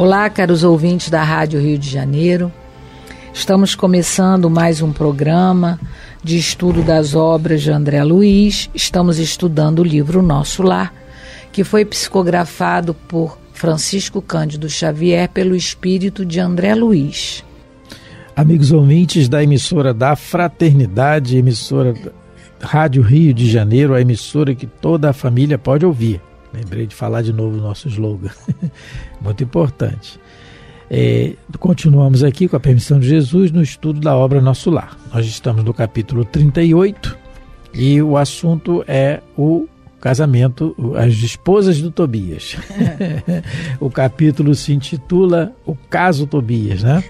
Olá, caros ouvintes da Rádio Rio de Janeiro. Estamos começando mais um programa de estudo das obras de André Luiz. Estamos estudando o livro Nosso Lar, que foi psicografado por Francisco Cândido Xavier pelo espírito de André Luiz. Amigos ouvintes da emissora da Fraternidade, emissora Rádio Rio de Janeiro, a emissora que toda a família pode ouvir. Lembrei de falar de novo o nosso slogan. Muito importante. É, continuamos aqui com a permissão de Jesus no estudo da obra Nosso Lar. Nós estamos no capítulo 38 e o assunto é o casamento, as esposas do Tobias. o capítulo se intitula O Caso Tobias, né?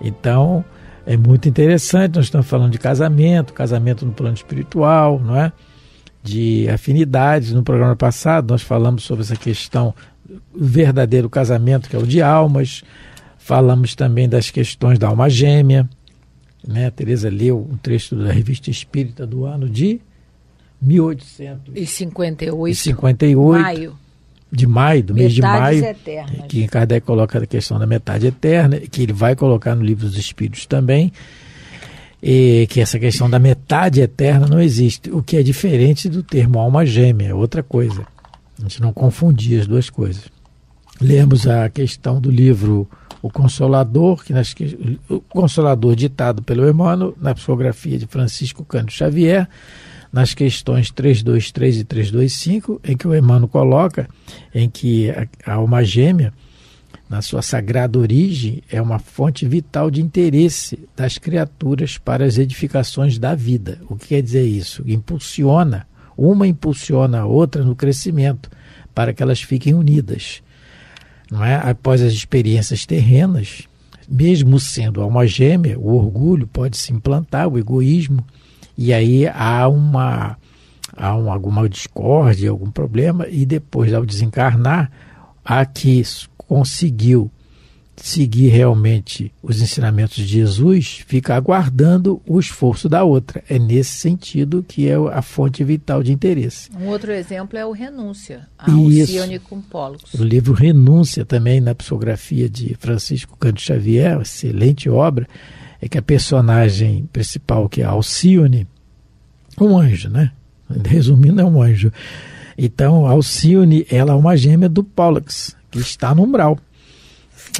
Então é muito interessante. Nós estamos falando de casamento, casamento no plano espiritual, não é? de afinidades. No programa passado, nós falamos sobre essa questão verdadeiro casamento, que é o de almas. Falamos também das questões da alma gêmea. Né? A Tereza leu um trecho da Revista Espírita do ano de 1858. maio. De maio, do mês de maio. Eternas. Que Kardec coloca a questão da metade eterna, que ele vai colocar no Livro dos Espíritos também e que essa questão da metade eterna não existe, o que é diferente do termo alma gêmea, é outra coisa. A gente não confundir as duas coisas. Lemos a questão do livro O Consolador, que nas, o Consolador ditado pelo Emmanuel, na psicografia de Francisco Cândido Xavier, nas questões 323 e 325, em que o Emmanuel coloca em que a, a alma gêmea na sua sagrada origem, é uma fonte vital de interesse das criaturas para as edificações da vida. O que quer dizer isso? Impulsiona, uma impulsiona a outra no crescimento, para que elas fiquem unidas. Não é? Após as experiências terrenas, mesmo sendo alma gêmea, o orgulho pode se implantar, o egoísmo, e aí há uma há um, alguma discórdia, algum problema, e depois, ao desencarnar, há que conseguiu seguir realmente os ensinamentos de Jesus, fica aguardando o esforço da outra. É nesse sentido que é a fonte vital de interesse. Um outro exemplo é o Renúncia, ao Pollux. O livro Renúncia, também na psicografia de Francisco Canto Xavier, excelente obra, é que a personagem principal, que é Alcione, um anjo, né? Resumindo, é um anjo. Então, Alcione, ela é uma gêmea do Pollux, que está no umbral.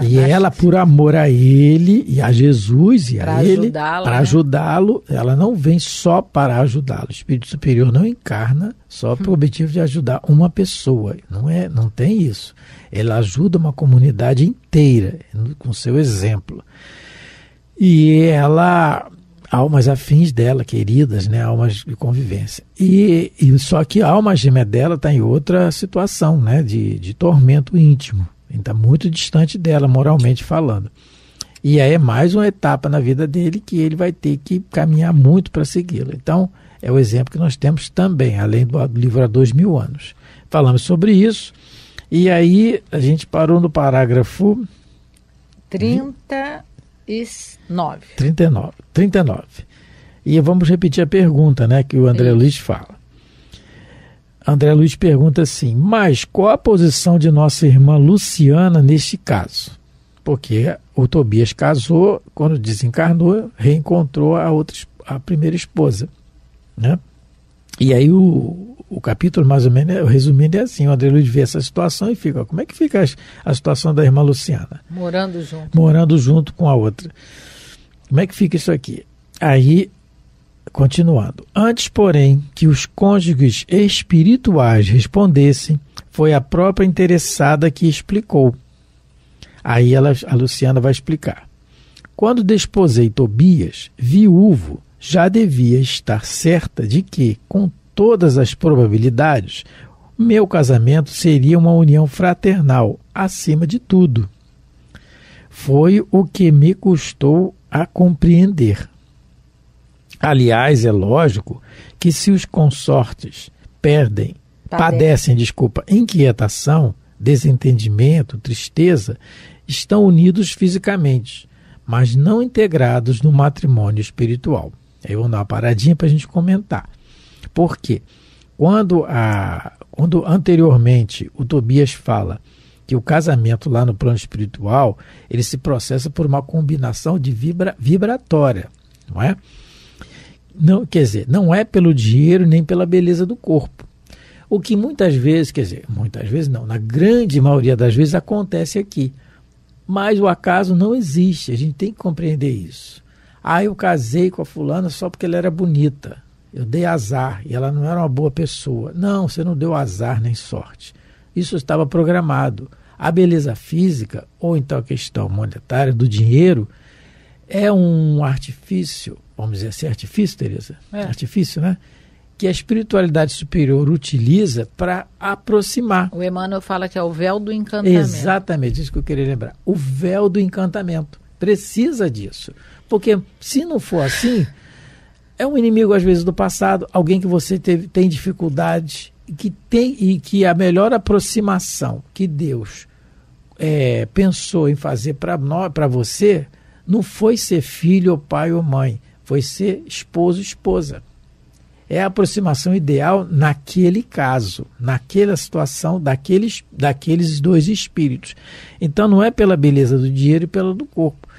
E ela, por amor a ele e a Jesus e a ele, para né? ajudá-lo, ela não vem só para ajudá-lo. O Espírito Superior não encarna só hum. para o objetivo de ajudar uma pessoa. Não é, não tem isso. Ela ajuda uma comunidade inteira com seu exemplo. E ela almas afins dela, queridas, né, almas de convivência. E, e só que a alma gêmea dela está em outra situação, né, de, de tormento íntimo, está muito distante dela moralmente falando. E aí é mais uma etapa na vida dele que ele vai ter que caminhar muito para segui-la. Então é o exemplo que nós temos também, além do livro há dois mil anos. Falamos sobre isso. E aí a gente parou no parágrafo 30 39. 39. 39. E vamos repetir a pergunta né, que o André Sim. Luiz fala. André Luiz pergunta assim: mas qual a posição de nossa irmã Luciana neste caso? Porque o Tobias casou, quando desencarnou, reencontrou a, outra, a primeira esposa. Né? E aí o, o capítulo, mais ou menos, é, resumindo, é assim: o André Luiz vê essa situação e fica. Como é que fica a, a situação da irmã Luciana? Morando junto. Morando junto com a outra. Como é que fica isso aqui? Aí, continuando. Antes, porém, que os cônjuges espirituais respondessem, foi a própria interessada que explicou. Aí ela, a Luciana vai explicar. Quando desposei Tobias, viúvo, já devia estar certa de que, com todas as probabilidades, meu casamento seria uma união fraternal, acima de tudo. Foi o que me custou a compreender. Aliás, é lógico que se os consortes perdem, padecem, padecem desculpa, inquietação, desentendimento, tristeza, estão unidos fisicamente, mas não integrados no matrimônio espiritual. Aí vou dar uma paradinha para a gente comentar. Porque quando, a, quando anteriormente o Tobias fala que o casamento lá no plano espiritual ele se processa por uma combinação de vibra, vibratória, não é? Não, quer dizer, não é pelo dinheiro nem pela beleza do corpo. O que muitas vezes, quer dizer, muitas vezes não, na grande maioria das vezes acontece aqui. Mas o acaso não existe, a gente tem que compreender isso. Ah, eu casei com a fulana só porque ela era bonita. Eu dei azar e ela não era uma boa pessoa. Não, você não deu azar nem sorte. Isso estava programado. A beleza física, ou então a questão monetária do dinheiro, é um artifício, vamos dizer assim, artifício, Tereza? É. Artifício, né? Que a espiritualidade superior utiliza para aproximar. O Emmanuel fala que é o véu do encantamento. Exatamente, isso que eu queria lembrar. O véu do encantamento. Precisa disso. Porque se não for assim, é um inimigo às vezes do passado, alguém que você teve, tem dificuldade e que tem e que a melhor aproximação que Deus é, pensou em fazer para você não foi ser filho ou pai ou mãe, foi ser esposo ou esposa. É a aproximação ideal naquele caso, naquela situação, daqueles, daqueles dois espíritos. Então não é pela beleza do dinheiro e pela do corpo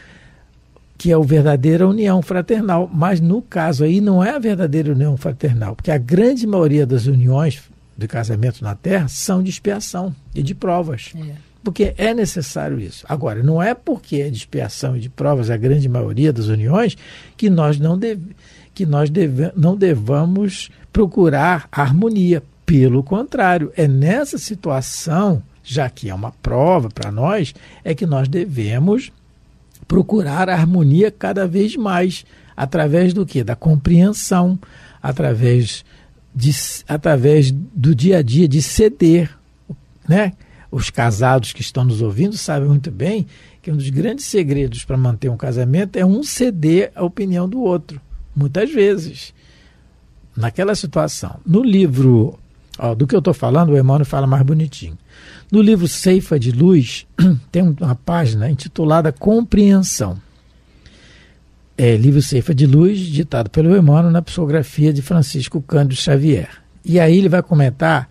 que é a verdadeira união fraternal. Mas no caso aí não é a verdadeira união fraternal, porque a grande maioria das uniões de casamento na Terra são de expiação e de provas. É. Porque é necessário isso. Agora, não é porque é de expiação e de provas a grande maioria das uniões que nós não, deve, que nós deve, não devamos procurar harmonia. Pelo contrário, é nessa situação, já que é uma prova para nós, é que nós devemos procurar a harmonia cada vez mais através do que da compreensão através de, através do dia a dia de ceder né os casados que estão nos ouvindo sabem muito bem que um dos grandes segredos para manter um casamento é um ceder a opinião do outro muitas vezes naquela situação no livro ó, do que eu estou falando o Emmanuel fala mais bonitinho no livro Ceifa de Luz, tem uma página intitulada Compreensão. É, livro Ceifa de Luz, ditado pelo Emmanuel na psicografia de Francisco Cândido Xavier. E aí ele vai comentar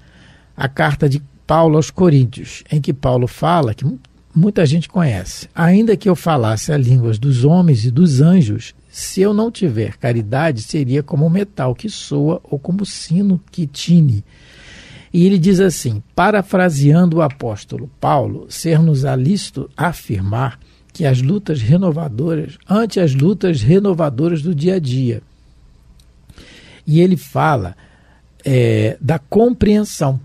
a carta de Paulo aos Coríntios, em que Paulo fala que muita gente conhece. Ainda que eu falasse a línguas dos homens e dos anjos, se eu não tiver caridade, seria como metal que soa ou como sino que tine. E ele diz assim: parafraseando o apóstolo Paulo, ser-nos alisto afirmar que as lutas renovadoras, ante as lutas renovadoras do dia a dia. E ele fala é, da compreensão.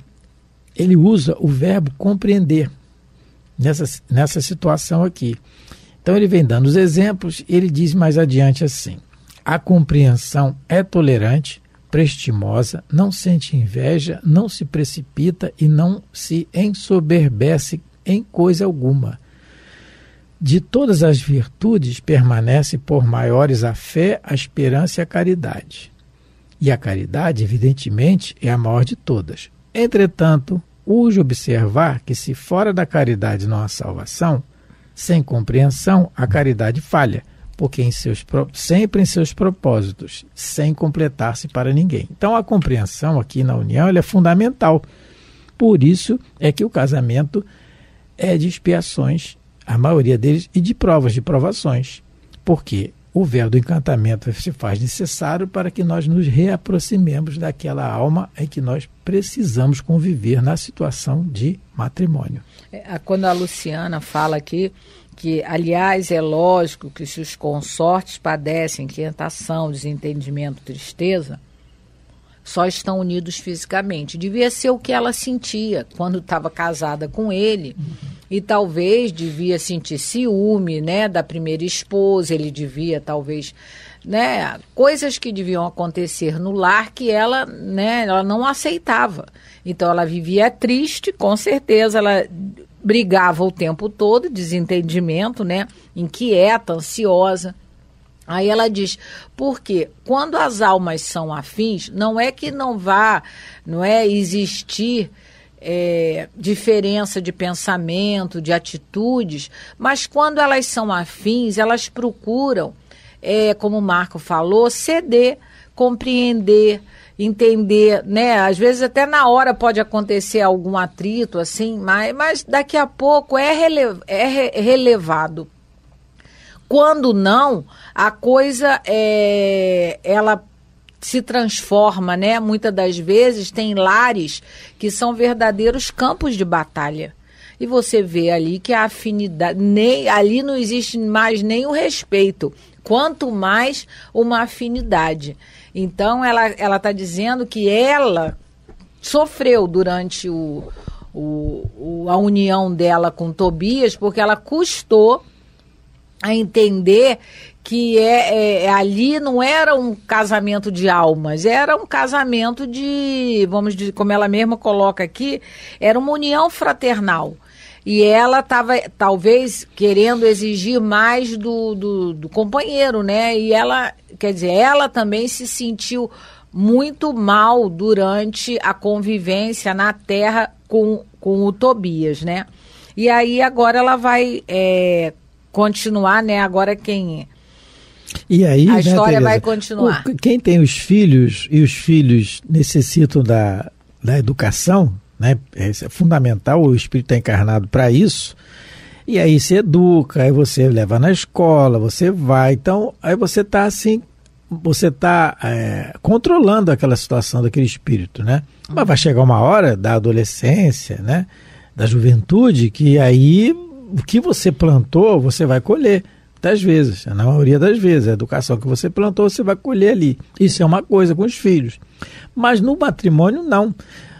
Ele usa o verbo compreender nessa, nessa situação aqui. Então ele vem dando os exemplos, ele diz mais adiante assim: a compreensão é tolerante, prestimosa, não sente inveja, não se precipita e não se ensoberbece em coisa alguma. De todas as virtudes permanece por maiores a fé, a esperança e a caridade. E a caridade, evidentemente, é a maior de todas. Entretanto, urge observar que se fora da caridade não há salvação, sem compreensão a caridade falha porque em seus, sempre em seus propósitos, sem completar-se para ninguém. Então a compreensão aqui na união é fundamental. Por isso é que o casamento é de expiações, a maioria deles, e de provas, de provações. Porque o véu do encantamento se faz necessário para que nós nos reaproximemos daquela alma em que nós precisamos conviver na situação de matrimônio. É, quando a Luciana fala aqui que, aliás, é lógico que se os consortes padecem inquietação, desentendimento, tristeza, só estão unidos fisicamente. Devia ser o que ela sentia quando estava casada com ele. Uhum. E talvez devia sentir ciúme, né, da primeira esposa, ele devia talvez, né, coisas que deviam acontecer no lar que ela, né, ela não aceitava. Então ela vivia triste, com certeza ela brigava o tempo todo, desentendimento, né? Inquieta, ansiosa. Aí ela diz, porque quando as almas são afins, não é que não vá, não é existir é, diferença de pensamento, de atitudes, mas quando elas são afins, elas procuram, é, como o Marco falou, ceder compreender, entender, né? Às vezes até na hora pode acontecer algum atrito, assim, mas, mas daqui a pouco é, rele, é re, relevado. Quando não, a coisa é, ela se transforma, né? Muitas das vezes tem lares que são verdadeiros campos de batalha. E você vê ali que a afinidade, nem ali não existe mais nem o respeito, quanto mais uma afinidade. Então ela ela está dizendo que ela sofreu durante o, o, o, a união dela com Tobias, porque ela custou a entender que é, é, é, ali não era um casamento de almas, era um casamento de, vamos dizer, como ela mesma coloca aqui, era uma união fraternal. E ela estava, talvez, querendo exigir mais do, do, do companheiro, né? E ela, quer dizer, ela também se sentiu muito mal durante a convivência na terra com, com o Tobias, né? E aí agora ela vai é, continuar, né? Agora quem. É? E aí, a né, história né, vai continuar. O, quem tem os filhos e os filhos necessitam da, da educação, né? É, é, fundamental, o espírito tá encarnado para isso. E aí se educa, aí você leva na escola, você vai. Então, aí você está assim, você está é, controlando aquela situação daquele espírito, né? Mas vai chegar uma hora da adolescência, né? Da juventude, que aí o que você plantou, você vai colher. Muitas vezes, na maioria das vezes, a educação que você plantou, você vai colher ali. Isso é uma coisa com os filhos. Mas no matrimônio, não.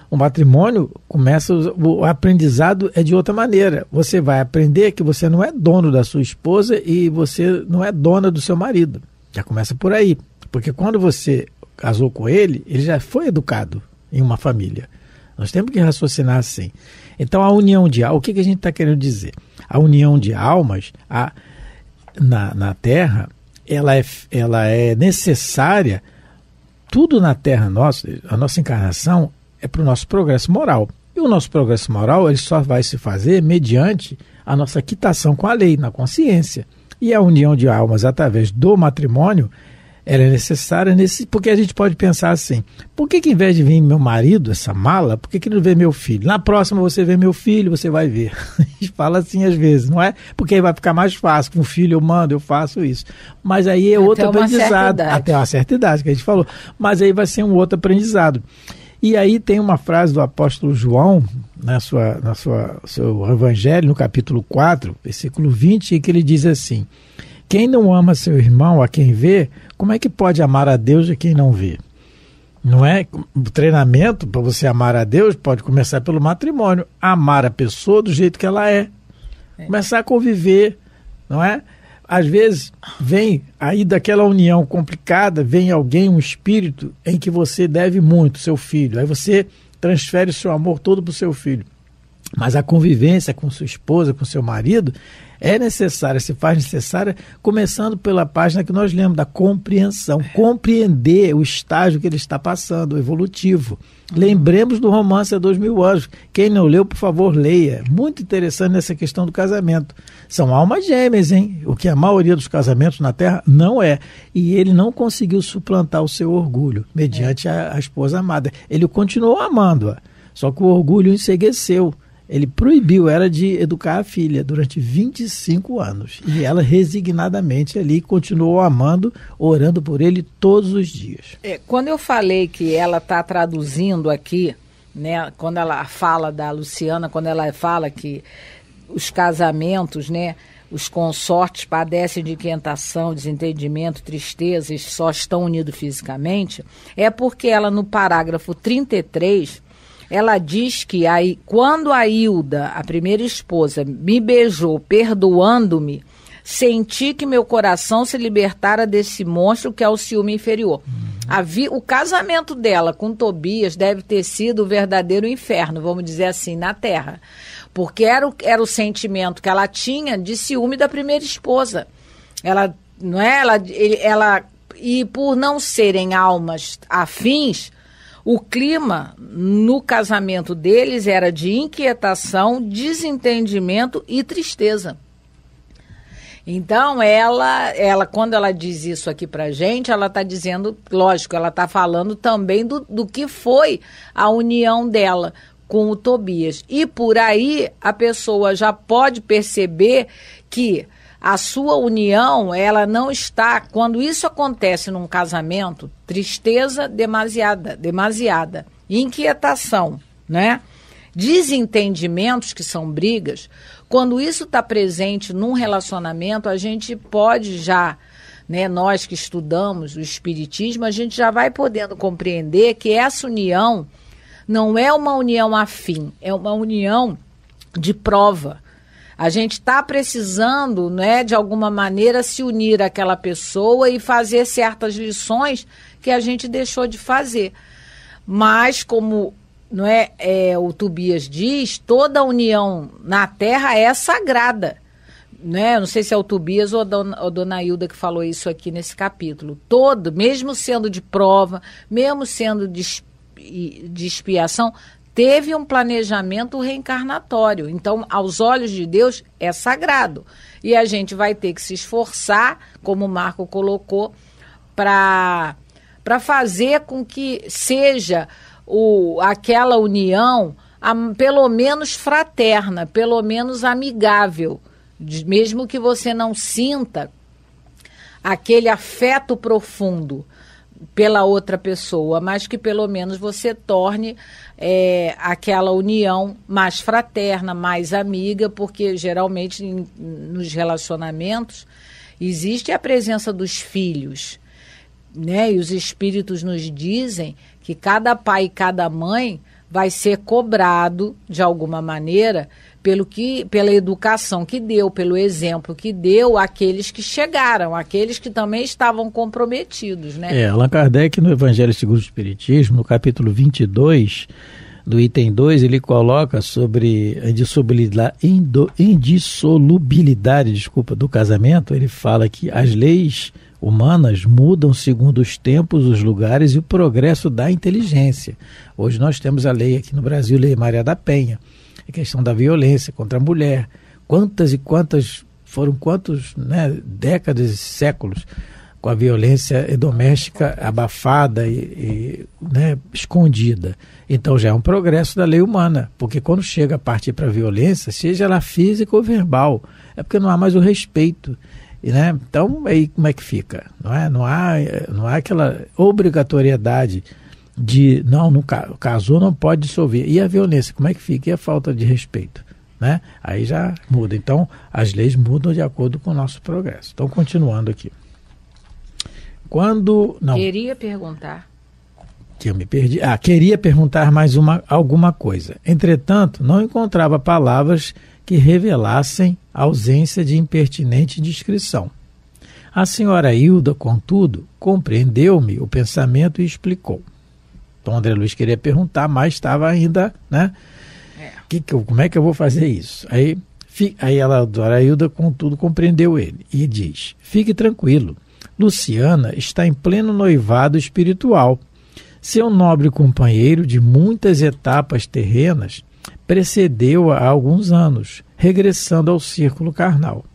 O matrimônio começa, o aprendizado é de outra maneira. Você vai aprender que você não é dono da sua esposa e você não é dona do seu marido. Já começa por aí. Porque quando você casou com ele, ele já foi educado em uma família. Nós temos que raciocinar assim. Então, a união de almas, o que, que a gente está querendo dizer? A união de almas a, na, na Terra, ela é, ela é necessária. Tudo na Terra nossa, a nossa encarnação, é para o nosso progresso moral. E o nosso progresso moral ele só vai se fazer mediante a nossa quitação com a lei, na consciência. E a união de almas através do matrimônio ela é necessária nesse. Porque a gente pode pensar assim: por que, que em vez de vir meu marido, essa mala, por que, que não vê meu filho? Na próxima você vê meu filho, você vai ver. A gente fala assim às vezes, não é? Porque aí vai ficar mais fácil. Com o filho eu mando, eu faço isso. Mas aí é outro aprendizado. Até uma certa idade, que a gente falou. Mas aí vai ser um outro aprendizado. E aí tem uma frase do apóstolo João, na sua, na sua seu evangelho, no capítulo 4, versículo 20, que ele diz assim: Quem não ama seu irmão a quem vê, como é que pode amar a Deus a quem não vê? Não é? O treinamento para você amar a Deus pode começar pelo matrimônio, amar a pessoa do jeito que ela é, é. começar a conviver, não é? às vezes vem aí daquela união complicada, vem alguém, um espírito em que você deve muito, seu filho. Aí você transfere seu amor todo para o seu filho. Mas a convivência com sua esposa, com seu marido, é necessária, se faz necessária, começando pela página que nós lemos, da compreensão. É. Compreender o estágio que ele está passando, o evolutivo. Uhum. Lembremos do romance há dois mil anos. Quem não leu, por favor, leia. É muito interessante essa questão do casamento. São almas gêmeas, hein? O que a maioria dos casamentos na Terra não é. E ele não conseguiu suplantar o seu orgulho, mediante é. a, a esposa amada. Ele continuou amando-a, só que o orgulho ensegueceu ele proibiu ela de educar a filha durante 25 anos. E ela resignadamente ali continuou amando, orando por ele todos os dias. É, quando eu falei que ela está traduzindo aqui, né, quando ela fala da Luciana, quando ela fala que os casamentos, né, os consortes padecem de inquietação, desentendimento, tristezas, só estão unidos fisicamente, é porque ela no parágrafo 33 ela diz que aí, quando a Hilda, a primeira esposa, me beijou perdoando-me, senti que meu coração se libertara desse monstro que é o ciúme inferior. Uhum. Vi, o casamento dela com Tobias deve ter sido o verdadeiro inferno, vamos dizer assim, na Terra. Porque era o, era o sentimento que ela tinha de ciúme da primeira esposa. Ela, não é? Ela, ele, ela e por não serem almas afins, o clima no casamento deles era de inquietação, desentendimento e tristeza. Então, ela, ela quando ela diz isso aqui a gente, ela está dizendo, lógico, ela está falando também do, do que foi a união dela com o Tobias. E por aí a pessoa já pode perceber que a sua união, ela não está. Quando isso acontece num casamento, tristeza demasiada, demasiada, inquietação, né? Desentendimentos que são brigas, quando isso está presente num relacionamento, a gente pode já, né, nós que estudamos o Espiritismo, a gente já vai podendo compreender que essa união não é uma união afim, é uma união de prova a gente está precisando, né, de alguma maneira, se unir àquela pessoa e fazer certas lições que a gente deixou de fazer. Mas, como não é, é o Tobias diz, toda união na terra é sagrada. Né? Não sei se é o Tobias ou a dona, a dona Hilda que falou isso aqui nesse capítulo. Todo, mesmo sendo de prova, mesmo sendo de, de expiação, teve um planejamento reencarnatório. Então, aos olhos de Deus, é sagrado. E a gente vai ter que se esforçar, como o Marco colocou, para fazer com que seja o, aquela união a, pelo menos fraterna, pelo menos amigável. mesmo que você não sinta aquele afeto profundo, pela outra pessoa, mas que pelo menos você torne é, aquela união mais fraterna, mais amiga, porque geralmente em, nos relacionamentos existe a presença dos filhos, né? E os espíritos nos dizem que cada pai e cada mãe vai ser cobrado de alguma maneira pelo que, pela educação que deu, pelo exemplo que deu àqueles que chegaram, àqueles que também estavam comprometidos, né? É, Allan Kardec no Evangelho segundo o Espiritismo, no capítulo 22, do item 2, ele coloca sobre a indissolubilidade, indissolubilidade desculpa, do casamento, ele fala que as leis humanas mudam segundo os tempos, os lugares e o progresso da inteligência. Hoje nós temos a lei aqui no Brasil, Lei Maria da Penha a é questão da violência contra a mulher. Quantas e quantas foram quantos né, décadas e séculos com a violência doméstica abafada e, e né, escondida. Então já é um progresso da lei humana, porque quando chega a partir para a violência, seja ela física ou verbal, é porque não há mais o respeito. Né? Então, aí como é que fica? Não, é? não, há, não há aquela obrigatoriedade de não, não casou, não pode dissolver. E a violência, como é que fica? E a falta de respeito? Né? Aí já muda. Então, as leis mudam de acordo com o nosso progresso. Então, continuando aqui. Quando. Não. Queria perguntar. Que eu me perdi. Ah, queria perguntar mais uma, alguma coisa. Entretanto, não encontrava palavras que revelassem a ausência de impertinente descrição. A senhora Hilda, contudo, compreendeu-me o pensamento e explicou. Então André Luiz queria perguntar, mas estava ainda, né? É. Que, que, como é que eu vou fazer isso? Aí, fi, aí ela, Dorailda, contudo, compreendeu ele e diz: Fique tranquilo, Luciana está em pleno noivado espiritual. Seu nobre companheiro de muitas etapas terrenas precedeu-a há alguns anos, regressando ao círculo carnal.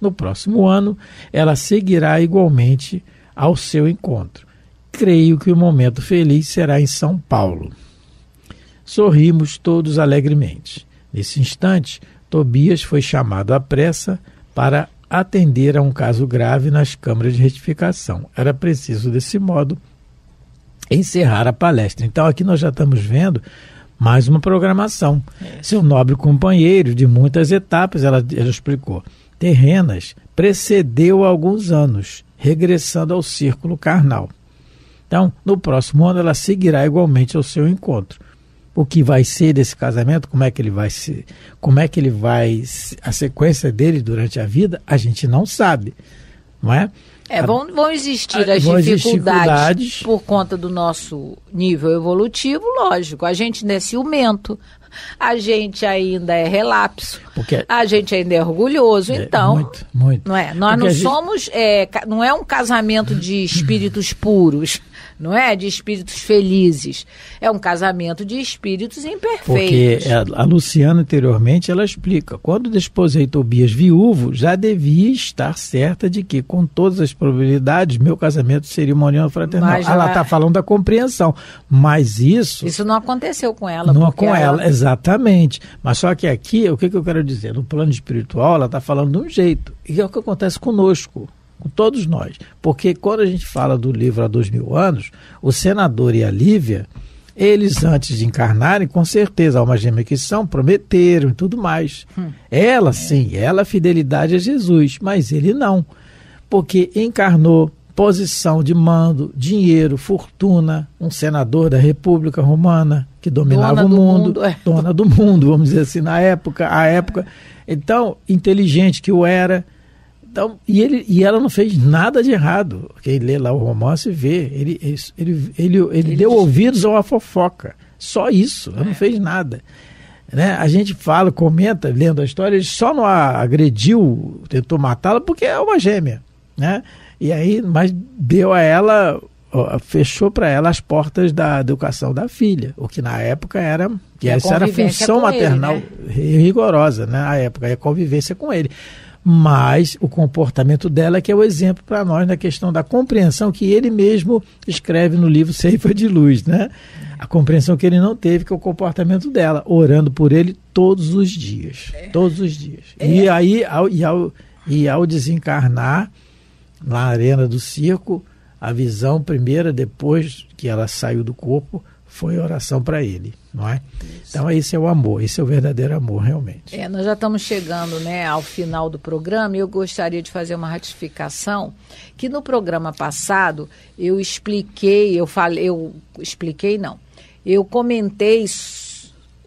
No próximo ano, ela seguirá igualmente ao seu encontro. Creio que o momento feliz será em São Paulo. Sorrimos todos alegremente. Nesse instante, Tobias foi chamado à pressa para atender a um caso grave nas câmaras de retificação. Era preciso, desse modo, encerrar a palestra. Então, aqui nós já estamos vendo mais uma programação. É. Seu nobre companheiro de muitas etapas, ela, ela explicou. Terrenas precedeu alguns anos, regressando ao círculo carnal. Então, no próximo ano, ela seguirá igualmente ao seu encontro. O que vai ser desse casamento, como é que ele vai se, como é que ele vai a sequência dele durante a vida, a gente não sabe, não é? É, vão, vão existir as vão dificuldades, dificuldades por conta do nosso nível evolutivo, lógico. A gente não é ciumento, a gente ainda é relapso, Porque, a gente ainda é orgulhoso, é, então. Muito, muito. Não é? Nós Porque não somos. Gente... É, não é um casamento de espíritos puros não é? De espíritos felizes. É um casamento de espíritos imperfeitos. Porque é, a Luciana anteriormente ela explica: quando desposei Tobias viúvo, já devia estar certa de que, com todas as probabilidades, meu casamento seria uma união fraternal. Mas ela está é. falando da compreensão, mas isso. Isso não aconteceu com ela. Não com ela, ela, exatamente. Mas só que aqui, o que, que eu quero dizer? No plano espiritual, ela está falando de um jeito. E é o que acontece conosco com todos nós. Porque quando a gente fala do livro há dois mil anos, o senador e a Lívia, eles antes de encarnarem, com certeza, alma gêmea que são, prometeram e tudo mais. Hum. Ela sim, ela fidelidade a Jesus, mas ele não. Porque encarnou posição de mando, dinheiro, fortuna, um senador da República Romana que dominava dona o mundo, mundo é. dona do mundo, vamos dizer assim, na época, a época. Então, inteligente que o era, então, e, ele, e ela não fez nada de errado. Quem lê lá o romance vê. Ele, ele, ele, ele, deu ouvidos a uma fofoca. Só isso. Ela não é. fez nada. Né? A gente fala, comenta, lendo a história, ele só não agrediu, tentou matá-la, porque é uma gêmea. Né? E aí, mas deu a ela, fechou para ela as portas da educação da filha, o que na época era, que essa era a função maternal ele, né? rigorosa, né? Na época, a convivência com ele mas o comportamento dela é que é o exemplo para nós na questão da compreensão que ele mesmo escreve no livro Ceifa de Luz, né? A compreensão que ele não teve, que é o comportamento dela, orando por ele todos os dias, todos os dias. É. E é. aí, ao, e, ao, e ao desencarnar na arena do circo, a visão primeira, depois que ela saiu do corpo, foi oração para ele, não é? Isso. Então esse é o amor, esse é o verdadeiro amor realmente. É, nós já estamos chegando, né, ao final do programa e eu gostaria de fazer uma ratificação que no programa passado eu expliquei, eu falei, eu expliquei não. Eu comentei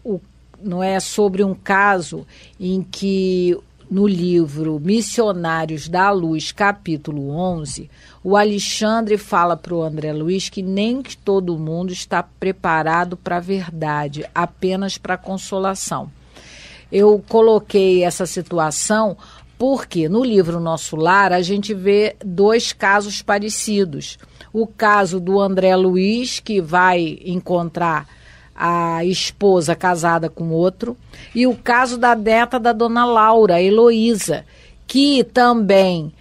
o não é sobre um caso em que no livro Missionários da Luz, capítulo 11, o Alexandre fala para o André Luiz que nem que todo mundo está preparado para a verdade, apenas para a consolação. Eu coloquei essa situação porque no livro Nosso Lar a gente vê dois casos parecidos. O caso do André Luiz, que vai encontrar a esposa casada com outro, e o caso da neta da dona Laura, Heloísa, que também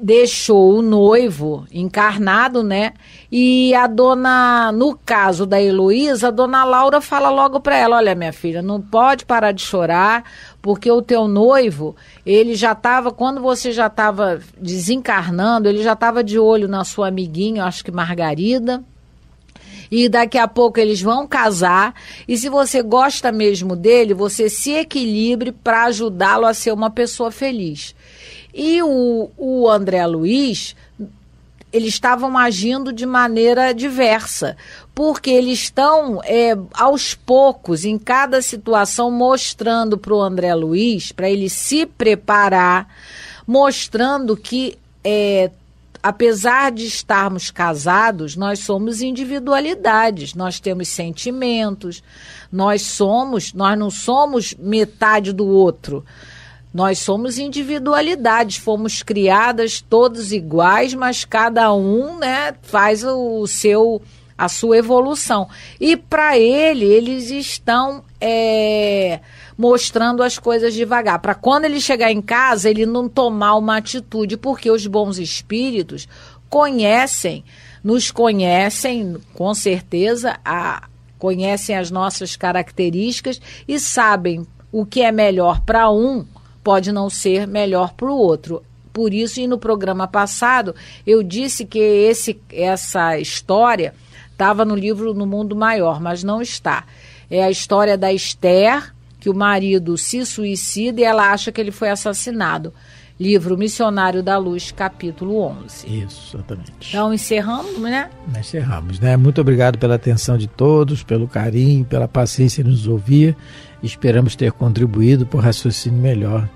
deixou o noivo encarnado, né? E a dona, no caso da Heloísa, a dona Laura fala logo para ela: "Olha, minha filha, não pode parar de chorar, porque o teu noivo, ele já estava quando você já estava desencarnando, ele já estava de olho na sua amiguinha, acho que Margarida, e daqui a pouco eles vão casar. E se você gosta mesmo dele, você se equilibre para ajudá-lo a ser uma pessoa feliz. E o, o André Luiz, eles estavam agindo de maneira diversa, porque eles estão é, aos poucos, em cada situação, mostrando para o André Luiz, para ele se preparar, mostrando que é, apesar de estarmos casados, nós somos individualidades, nós temos sentimentos, nós somos, nós não somos metade do outro. Nós somos individualidades, fomos criadas todos iguais, mas cada um, né, faz o seu a sua evolução. E para ele, eles estão é, mostrando as coisas devagar. Para quando ele chegar em casa, ele não tomar uma atitude, porque os bons espíritos conhecem, nos conhecem, com certeza, a, conhecem as nossas características e sabem o que é melhor para um pode não ser melhor para o outro por isso e no programa passado eu disse que esse essa história Estava no livro No Mundo Maior, mas não está. É a história da Esther, que o marido se suicida e ela acha que ele foi assassinado. Livro Missionário da Luz, capítulo 11. Isso, exatamente. Então encerramos, né? Encerramos, né? Muito obrigado pela atenção de todos, pelo carinho, pela paciência em nos ouvir. Esperamos ter contribuído para o raciocínio melhor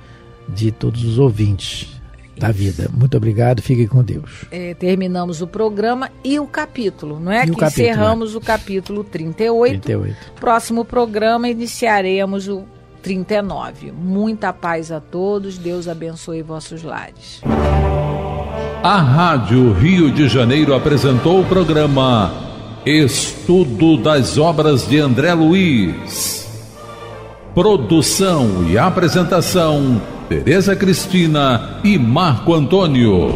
de todos os ouvintes da vida. Muito obrigado, fiquem com Deus. É, terminamos o programa e o capítulo, não é? E que é. o capítulo, encerramos é. o capítulo 38. 38. Próximo programa iniciaremos o 39. Muita paz a todos, Deus abençoe vossos lares. A Rádio Rio de Janeiro apresentou o programa Estudo das Obras de André Luiz. Produção e apresentação Tereza Cristina e Marco Antônio.